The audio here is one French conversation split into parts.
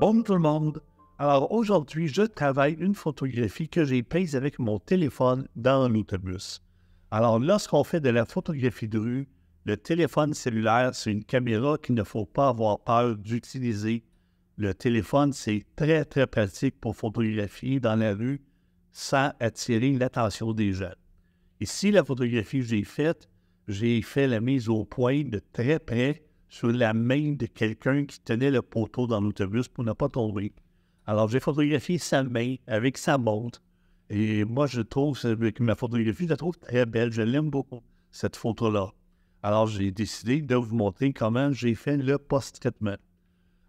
Bonjour tout le monde. Alors aujourd'hui, je travaille une photographie que j'ai prise avec mon téléphone dans l'autobus. Alors lorsqu'on fait de la photographie de rue, le téléphone cellulaire, c'est une caméra qu'il ne faut pas avoir peur d'utiliser. Le téléphone, c'est très très pratique pour photographier dans la rue sans attirer l'attention des jeunes. Ici, la photographie que j'ai faite, j'ai fait la mise au point de très près sur la main de quelqu'un qui tenait le poteau dans l'autobus pour ne pas tomber. Alors, j'ai photographié sa main avec sa montre. Et moi, je trouve que ma photographie, je la trouve très belle. Je l'aime beaucoup, cette photo-là. Alors, j'ai décidé de vous montrer comment j'ai fait le post-traitement.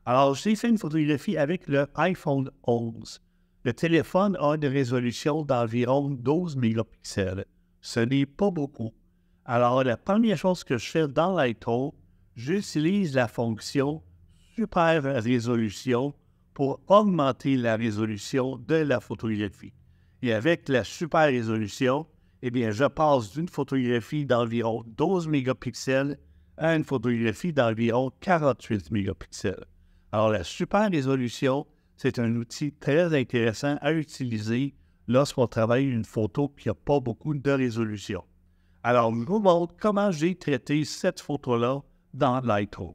Alors, j'ai fait une photographie avec le iPhone 11. Le téléphone a une résolution d'environ 12 mégapixels. Ce n'est pas beaucoup. Alors, la première chose que je fais dans Lightroom j'utilise la fonction super résolution pour augmenter la résolution de la photographie. Et avec la super résolution, eh bien, je passe d'une photographie d'environ 12 mégapixels à une photographie d'environ 48 mégapixels. Alors, la super résolution, c'est un outil très intéressant à utiliser lorsqu'on travaille une photo qui n'a pas beaucoup de résolution. Alors, je vous montre comment j'ai traité cette photo-là dans Lightroom.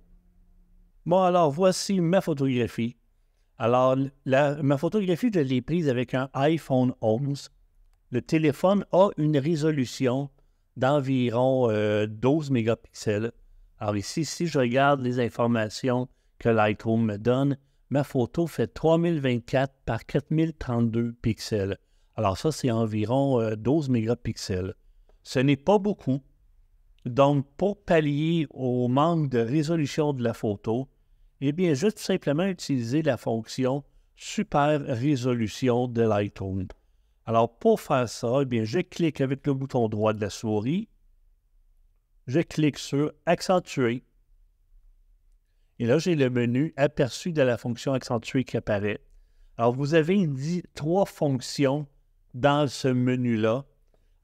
Bon, alors voici ma photographie. Alors, ma photographie, je l'ai prise avec un iPhone 11. Le téléphone a une résolution d'environ 12 euh, mégapixels. Alors ici, si je regarde les informations que Lightroom me donne, ma photo fait 3024 par 4032 pixels. Alors ça, c'est environ 12 euh, mégapixels. Ce n'est pas beaucoup, donc, pour pallier au manque de résolution de la photo, eh bien, juste simplement utiliser la fonction Super résolution de Lightroom. Alors, pour faire ça, eh bien, je clique avec le bouton droit de la souris, je clique sur Accentuer. Et là, j'ai le menu aperçu de la fonction Accentuer qui apparaît. Alors, vous avez dit trois fonctions dans ce menu-là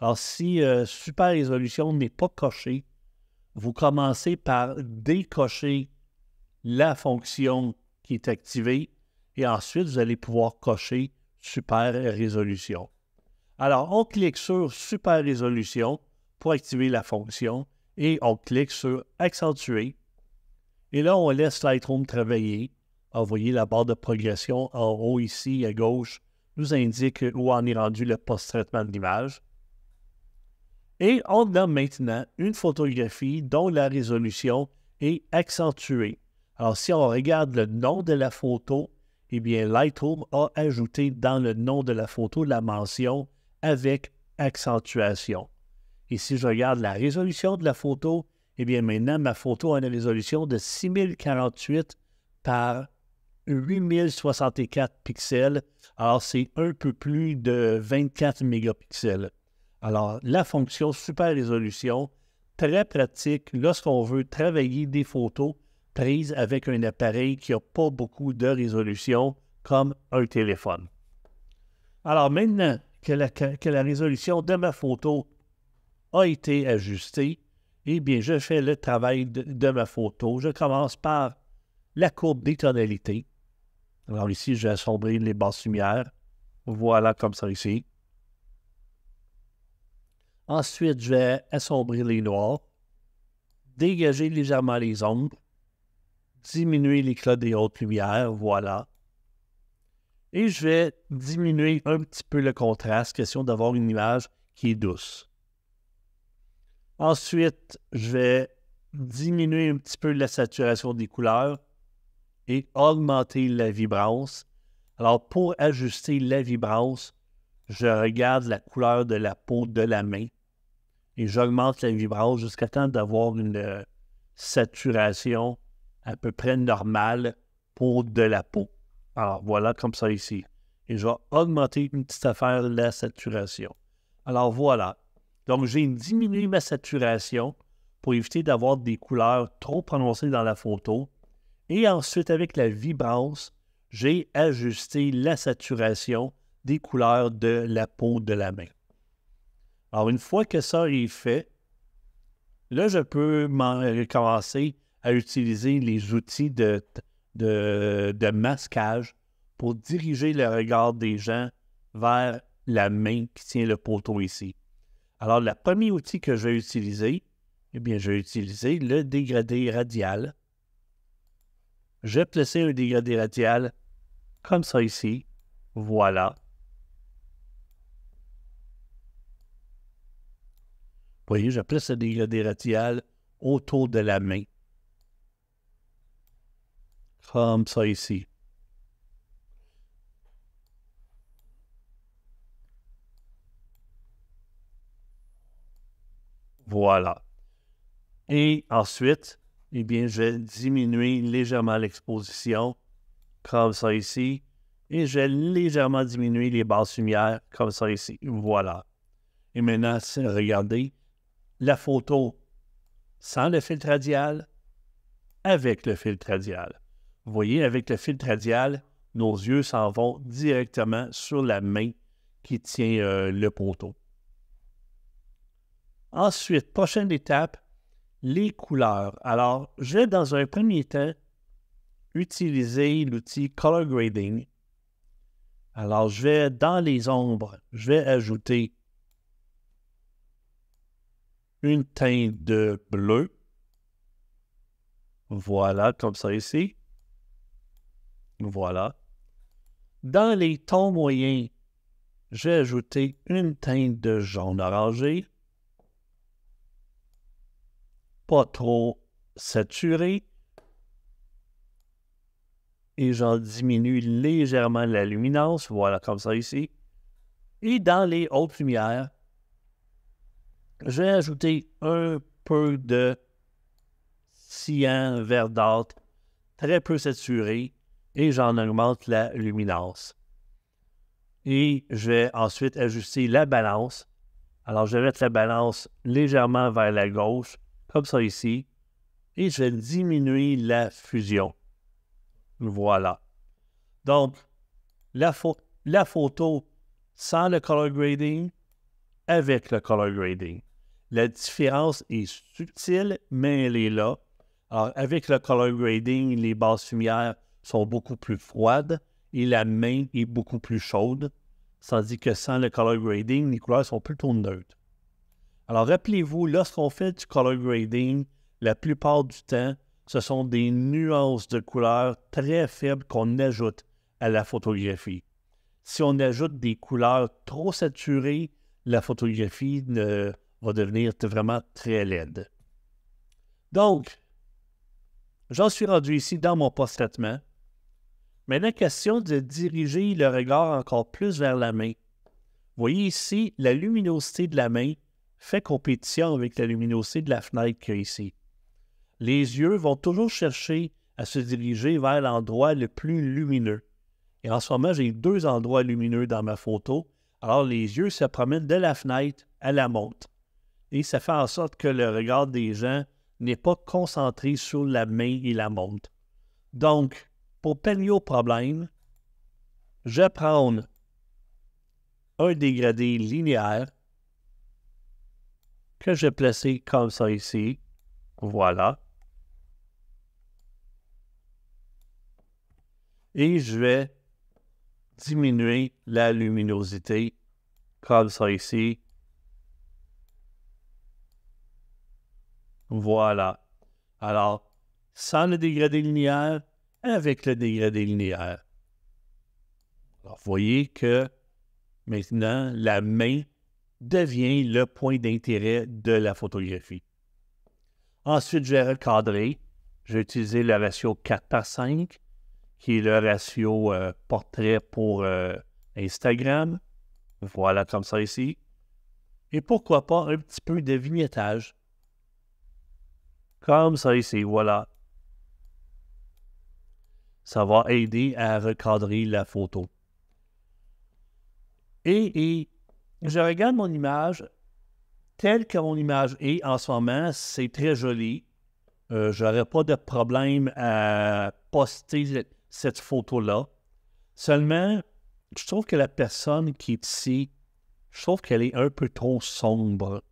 alors, si euh, Super Résolution n'est pas cochée, vous commencez par décocher la fonction qui est activée et ensuite vous allez pouvoir cocher Super Résolution. Alors, on clique sur Super Résolution pour activer la fonction et on clique sur Accentuer. Et là, on laisse Lightroom travailler. vous voyez la barre de progression en haut ici à gauche nous indique où on est rendu le post-traitement de l'image. Et on a maintenant une photographie dont la résolution est accentuée. Alors, si on regarde le nom de la photo, eh bien, Lightroom a ajouté dans le nom de la photo la mention avec accentuation. Et si je regarde la résolution de la photo, eh bien, maintenant, ma photo a une résolution de 6048 par 8064 pixels. Alors, c'est un peu plus de 24 mégapixels. Alors, la fonction super résolution, très pratique lorsqu'on veut travailler des photos prises avec un appareil qui n'a pas beaucoup de résolution, comme un téléphone. Alors, maintenant que la, résolution de ma photo a été ajustée, eh bien, je fais le travail de, ma photo. Je commence par la courbe des tonalités. Alors ici, vais assombrir les basses lumières. Voilà comme ça ici. Ensuite, je vais assombrir les noirs, dégager légèrement les ombres, diminuer l'éclat des hautes lumières, voilà. Et je vais diminuer un petit peu le contraste, question d'avoir une image qui est douce. Ensuite, je vais diminuer un petit peu la saturation des couleurs et augmenter la vibrance. Alors, pour ajuster la vibrance, je regarde la couleur de la peau de la main et j'augmente la vibrance jusqu'à temps d'avoir une euh, saturation à peu près normale pour de la peau. Alors voilà comme ça ici. Et je vais augmenter une petite affaire la saturation. Alors voilà. Donc j'ai diminué ma saturation pour éviter d'avoir des couleurs trop prononcées dans la photo. Et ensuite, avec la vibrance, j'ai ajusté la saturation des couleurs de la peau de la main. Alors, une fois que ça est fait, là, je peux commencer à utiliser les outils de, masquage pour diriger le regard des gens vers la main qui tient le poteau ici. Alors, le premier outil que je vais utiliser, eh bien, je vais utiliser le dégradé radial. Je vais placer un dégradé radial comme ça ici. Voilà. Voyez, j'appuie ça des dégradé radiales autour de la main. Comme ça ici. Voilà. Et ensuite, eh bien, je vais légèrement l'exposition, comme ça ici. Et je légèrement diminuer les basses lumières, comme ça ici. Voilà. Et maintenant, regardez, la photo sans le filtre radial, avec le filtre radial. Vous voyez, avec le filtre radial, nos yeux s'en vont directement sur la main qui tient euh, le poteau. Ensuite, prochaine étape, les couleurs. Alors, je vais dans un premier temps utiliser l'outil Color Grading. Alors, je vais dans les ombres, je vais ajouter une teinte de bleu. Voilà, comme ça ici. Voilà. Dans les tons moyens, j'ai ajouté une teinte de jaune orangé. Pas trop saturé. Et j'en diminue légèrement la luminance. Voilà, comme ça ici. Et dans les hautes lumières, je vais ajouter un peu de cyan verdâtre, très peu saturé, et j'en augmente la luminance. Et je vais ensuite ajuster la balance. Alors, je vais mettre la balance légèrement vers la gauche, comme ça ici, et je vais diminuer la fusion. Voilà. Donc, la photo sans le color grading, avec le color grading. La différence est subtile, mais elle est là. Alors, avec le color grading, les bases fumières sont beaucoup plus froides et la main est beaucoup plus chaude, tandis que sans le color grading, les couleurs sont plutôt neutres. Alors, rappelez-vous, lorsqu'on fait du color grading, la plupart du temps, ce sont des nuances de couleurs très faibles qu'on ajoute à la photographie. Si on ajoute des couleurs trop saturées, la photographie ne va devenir vraiment très laide. Donc, j'en suis rendu ici dans mon post-traitement. Mais la question de diriger le regard encore plus vers la main. Vous voyez ici, la luminosité de la main fait compétition avec la luminosité de la fenêtre qu'il y a ici. Les yeux vont toujours chercher à se diriger vers l'endroit le plus lumineux. Et en ce moment, j'ai deux endroits lumineux dans ma photo. Alors les yeux se promènent de la fenêtre à la montre et ça fait en sorte que le regard des gens n'est pas concentré sur la main et la montre. Donc, pour peigner au problème, je vais prendre un dégradé linéaire que je vais comme ça ici. Voilà. Et je vais diminuer la luminosité comme ça ici. Voilà. Alors, sans le dégradé linéaire, avec le dégradé linéaire. Alors, vous voyez que maintenant, la main devient le point d'intérêt de la photographie. Ensuite, j'ai recadré. J'ai utilisé le ratio 4 par 5, qui est le ratio euh, portrait pour euh, Instagram. Voilà comme ça ici. Et pourquoi pas un petit peu de vignettage comme ça ici, voilà. Ça va aider à recadrer la photo. Et, je regarde mon image telle que mon image est en ce moment. C'est très joli. Euh, je n'aurai pas de problème à poster cette photo-là. Seulement, je trouve que la personne qui est ici, je trouve qu'elle est un peu trop sombre.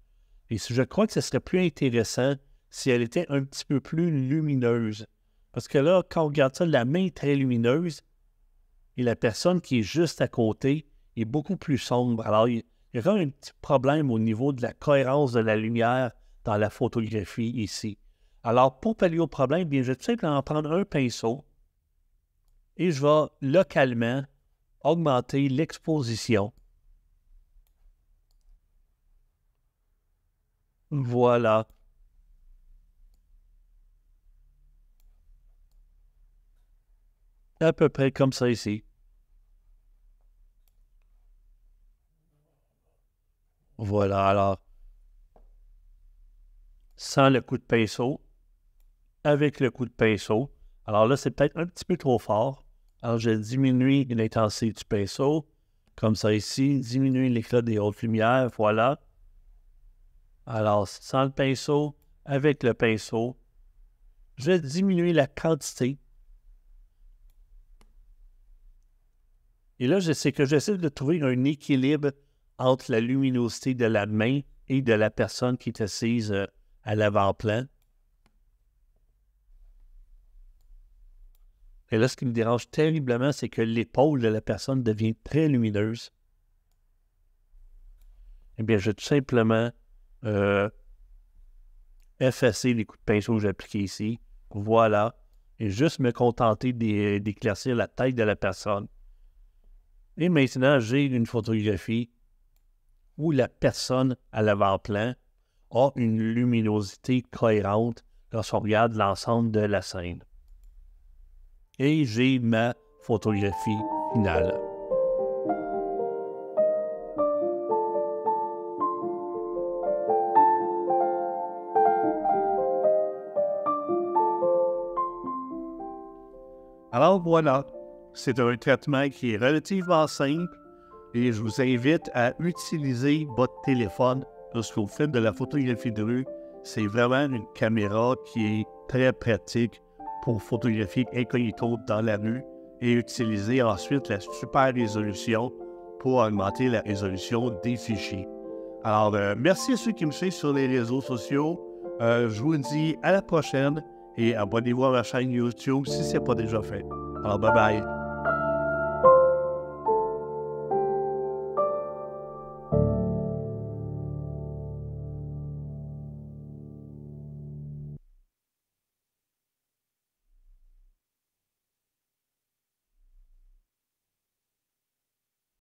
Et je crois que ce serait plus intéressant si elle était un petit peu plus lumineuse. Parce que là, quand on regarde ça, la main est très lumineuse et la personne qui est juste à côté est beaucoup plus sombre. Alors, il y a un petit problème au niveau de la cohérence de la lumière dans la photographie ici. Alors, pour pallier au problème, bien, je vais tout simplement prendre un pinceau et je vais localement augmenter l'exposition. Voilà. à peu près comme ça ici. Voilà, alors, sans le coup de pinceau, avec le coup de pinceau. Alors là, c'est peut-être un petit peu trop fort. Alors, je diminue l'intensité du pinceau, comme ça ici, diminuer l'éclat des hautes lumières, voilà. Alors, sans le pinceau, avec le pinceau, je diminue la quantité Et là, c'est que j'essaie de trouver un équilibre entre la luminosité de la main et de la personne qui est assise euh, à l'avant-plan. Et là, ce qui me dérange terriblement, c'est que l'épaule de la personne devient très lumineuse. Eh bien, je vais tout simplement euh, effacer les coups de pinceau que j'ai appliqués ici. Voilà. Et juste me contenter d'éclaircir la taille de la personne. Et maintenant, j'ai une photographie où la personne à l'avant-plan a une luminosité cohérente lorsqu'on regarde l'ensemble de la scène. Et j'ai ma photographie finale. Alors voilà, c'est un traitement qui est relativement simple et je vous invite à utiliser votre téléphone lorsque vous faites de la photographie de rue. C'est vraiment une caméra qui est très pratique pour photographier incognito dans la rue et utiliser ensuite la super résolution pour augmenter la résolution des fichiers. Alors, euh, merci à ceux qui me suivent sur les réseaux sociaux. Euh, je vous dis à la prochaine et abonnez-vous à ma chaîne YouTube si ce n'est pas déjà fait. Alors, bye bye.